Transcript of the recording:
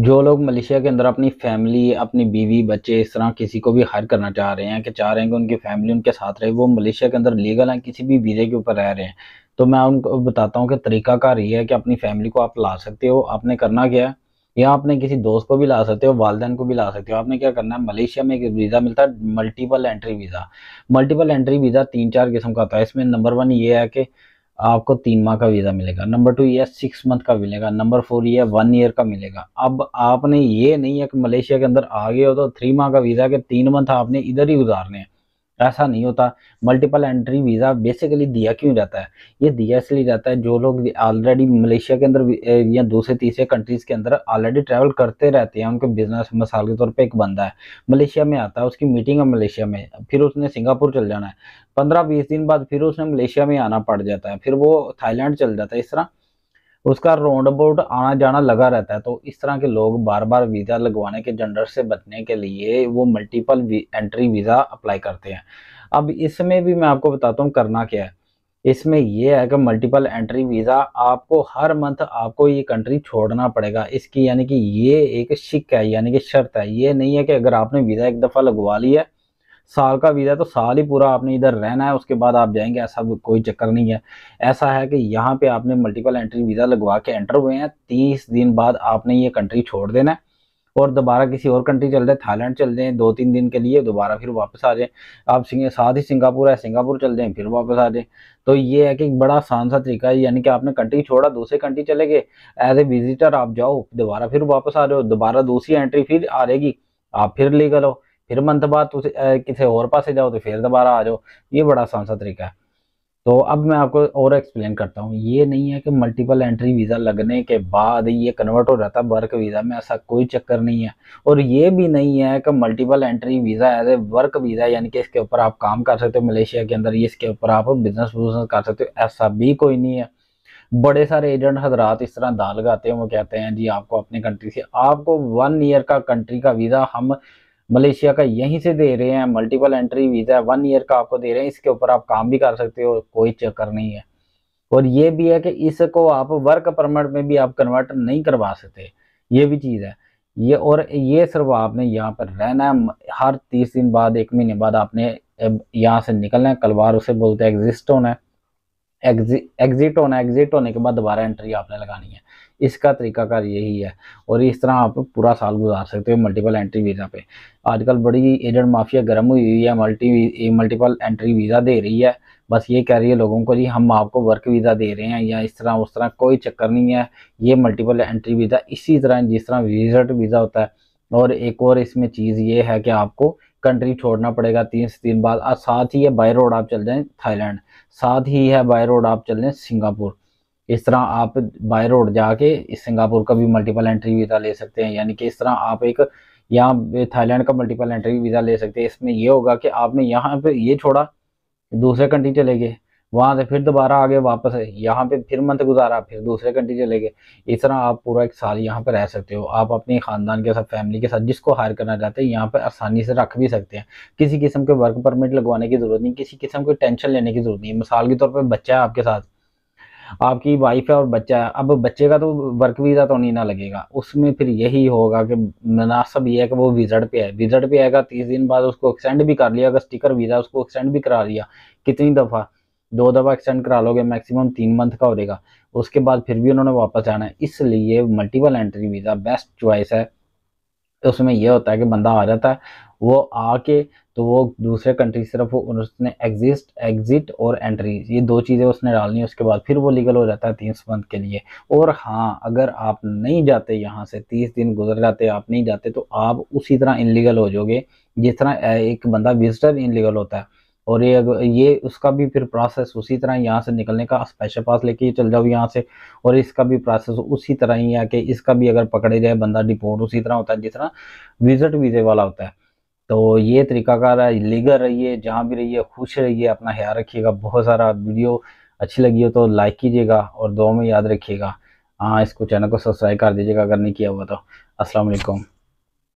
जो लोग मलेशिया के अंदर अपनी फैमिली अपनी बीवी बच्चे इस तरह किसी को भी हायर करना चाह रहे हैं कि चाह रहे हैं कि उनकी फैमिली उनके साथ रहे वो मलेशिया के अंदर लीगल हैं किसी भी वीज़े के ऊपर रह रहे हैं तो मैं उनको बताता हूँ कि तरीका कार ये है कि अपनी फैमिली को आप ला सकते हो आपने करना क्या है या आपने किसी दोस्त को भी ला सकते हो वालदेन को भी ला सकते हो आपने क्या करना है मलेशिया में एक वीज़ा मिलता है multiple entry visa multiple entry visa तीन चार किस्म का होता है इसमें नंबर वन ये है कि आपको तीन माह का वीज़ा मिलेगा नंबर टू ये सिक्स मंथ का मिलेगा नंबर फोर ये वन ईयर का मिलेगा अब आपने ये नहीं है कि मलेशिया के अंदर आ गए हो तो थ्री माह का वीज़ा के तीन मंथ आपने इधर ही गुजारने हैं ऐसा नहीं होता मल्टीपल एंट्री वीज़ा बेसिकली दिया क्यों जाता है ये दिया इसलिए जाता है जो लोग ऑलरेडी मलेशिया के अंदर या दूसरे तीसरे कंट्रीज़ के अंदर ऑलरेडी ट्रैवल करते रहते हैं उनके बिजनेस मिसाल के तौर पर एक बंदा है मलेशिया में आता है उसकी मीटिंग है मलेशिया में फिर उसने सिंगापुर चल जाना है पंद्रह बीस दिन बाद फिर उसने मलेशिया में आना पड़ जाता है फिर वो थाईलैंड चल जाता है इस तरह उसका राउंड अबाउट आना जाना लगा रहता है तो इस तरह के लोग बार बार वीज़ा लगवाने के जेंडर से बचने के लिए वो मल्टीपल एंट्री वीज़ा अप्लाई करते हैं अब इसमें भी मैं आपको बताता हूँ करना क्या है इसमें यह है कि मल्टीपल एंट्री वीज़ा आपको हर मंथ आपको ये कंट्री छोड़ना पड़ेगा इसकी यानी कि ये एक शिक है यानी कि शर्त है ये नहीं है कि अगर आपने वीज़ा एक दफ़ा लगवा लिया है साल का वीज़ा है तो साल ही पूरा आपने इधर रहना है उसके बाद आप जाएंगे ऐसा कोई चक्कर नहीं है ऐसा है कि यहाँ पे आपने मल्टीपल एंट्री वीज़ा लगवा के एंटर हुए हैं तीस दिन बाद आपने ये कंट्री छोड़ देना है और दोबारा किसी और कंट्री चल जाए थाईलैंड चल जाएँ दो तीन दिन के लिए दोबारा फिर वापस आ जाएँ आप साथ ही सिंगापुर है सिंगापुर चल जाएँ फिर वापस आ जाएँ तो ये है कि बड़ा आसान सा तरीका है यानी कि आपने कंट्री छोड़ा दूसरे कंट्री चले गए एज ए विजिटर आप जाओ दोबारा फिर वापस आ जाओ दोबारा दूसरी एंट्री फिर आ जाएगी आप फिर लीगल हो फिर मंथ बाद किसी और पास जाओ तो फिर दोबारा आ जाओ ये बड़ा आसान सा तरीका है तो अब मैं आपको और एक्सप्लेन करता हूँ ये नहीं है कि मल्टीपल एंट्री वीज़ा लगने के बाद ये कन्वर्ट हो जाता है वर्क वीज़ा में ऐसा कोई चक्कर नहीं है और ये भी नहीं है कि multiple entry visa as a work visa यानी कि इसके ऊपर आप काम कर सकते हो मलेशिया के अंदर इसके ऊपर आप बिजनेस बिजनेस कर सकते हो ऐसा भी कोई नहीं है बड़े सारे एजेंट हजरात इस तरह दाल लगाते हैं वो कहते हैं जी आपको अपने कंट्री से आपको वन ईयर का कंट्री का वीज़ा हम मलेशिया का यहीं से दे रहे हैं multiple entry visa one year का आपको दे रहे हैं इसके ऊपर आप काम भी कर सकते हो कोई चक्कर नहीं है और ये भी है कि इसको आप वर्क परमिट में भी आप कन्वर्ट नहीं करवा सकते ये भी चीज़ है ये और ये सिर्फ आपने यहाँ पर रहना है हर तीस दिन बाद एक महीने बाद आपने यहाँ से निकलना है कलवार उसे बोलते हैं एग्जिस्ट होना है एग्जिट होना है एग्जिट होने के बाद दोबारा एंट्री आपने लगानी है इसका तरीकाकार यही है और इस तरह आप पूरा साल गुजार सकते हो मल्टीपल एंट्री वीज़ा पे आजकल बड़ी एजेंट माफिया गर्म हुई हुई है मल्टी मल्टीपल एंट्री वीज़ा दे रही है बस ये कह रही है लोगों को जी हम आपको वर्क वीज़ा दे रहे हैं या इस तरह उस तरह कोई चक्कर नहीं है ये मल्टीपल एंट्री वीज़ा इसी तरह जिस तरह विजिट वीज़ा होता है और एक और इसमें चीज़ ये है कि आपको कंट्री छोड़ना पड़ेगा तीन से तीन बाद साथ ही है बाय रोड आप चल जाएँ थाईलैंड साथ ही है बाय रोड आप चल जाएँ सिंगापुर इस तरह आप बाय रोड जाके इस सिंगापुर का भी मल्टीपल एंट्री वीज़ा ले सकते हैं यानी कि इस तरह आप एक यहाँ थाईलैंड का मल्टीपल एंट्री वीज़ा ले सकते हैं इसमें यह होगा कि आपने यहाँ पर ये छोड़ा दूसरे कंट्री चले गए वहाँ से फिर दोबारा आगे वापस है यहाँ पे फिर मंथ गुजारा फिर दूसरे कंट्री चले गए इस तरह आप पूरा एक साल यहाँ पर रह सकते हो आप अपने ख़ानदान के साथ फैमिली के साथ जिसको हायर करना चाहते हैं यहाँ पर आसानी से रख भी सकते हैं किसी किस्म के वर्क परमिट लगवाने की ज़रूरत नहीं किसी किस्म की टेंशन लेने की ज़रूरत नहीं मिसाल के तौर पर बच्चा है आपके साथ आपकी वाइफ है और बच्चा है अब बच्चे का तो वर्क वीज़ा तो नहीं ना लगेगा उसमें फिर यही होगा कि मुनासब यह है कि वो विज़ट पे है विज़ट पे आएगा तीस दिन बाद उसको एक्सटेंड भी कर लिया अगर स्टिकर वीज़ा उसको एक्सटेंड भी करा लिया कितनी दफ़ा दो दफ़ा एक्सटेंड करा लोगे मैक्सिमम तीन मंथ का हो उसके बाद फिर भी उन्होंने वापस जाना है इसलिए multiple entry visa best choice है तो उसमें यह होता है कि बंदा आ जाता है वो आके तो वो दूसरे कंट्री तरफ उसने एग्जिस्ट एग्जिट और एंट्री ये दो चीज़ें उसने डालनी है उसके बाद फिर वो लीगल हो जाता है तीस मंथ के लिए और हाँ अगर आप नहीं जाते यहाँ से तीस दिन गुजर जाते आप नहीं जाते तो आप उसी तरह इनलीगल हो जाओगे जिस तरह एक बंदा विजिटर इनलीगल होता है और ये ये उसका भी फिर प्रोसेस उसी तरह यहाँ से निकलने का स्पेशल पास लेके चल जाओ यहाँ से और इसका भी प्रोसेस उसी तरह ही है कि इसका भी अगर पकड़े जाए बंदा डिपोर्ट उसी तरह होता है जिस तरह विजिट वीज़े वाला होता है तो ये तरीकाकार है लीगल रहिए जहाँ भी रहिए खुश रहिए अपना ख्याल रखिएगा बहुत सारा वीडियो अच्छी लगी हो तो लाइक कीजिएगा और दो में याद रखिएगा हाँ इसको चैनल को सब्सक्राइब कर दीजिएगा अगर नहीं किया हुआ तो असलकुम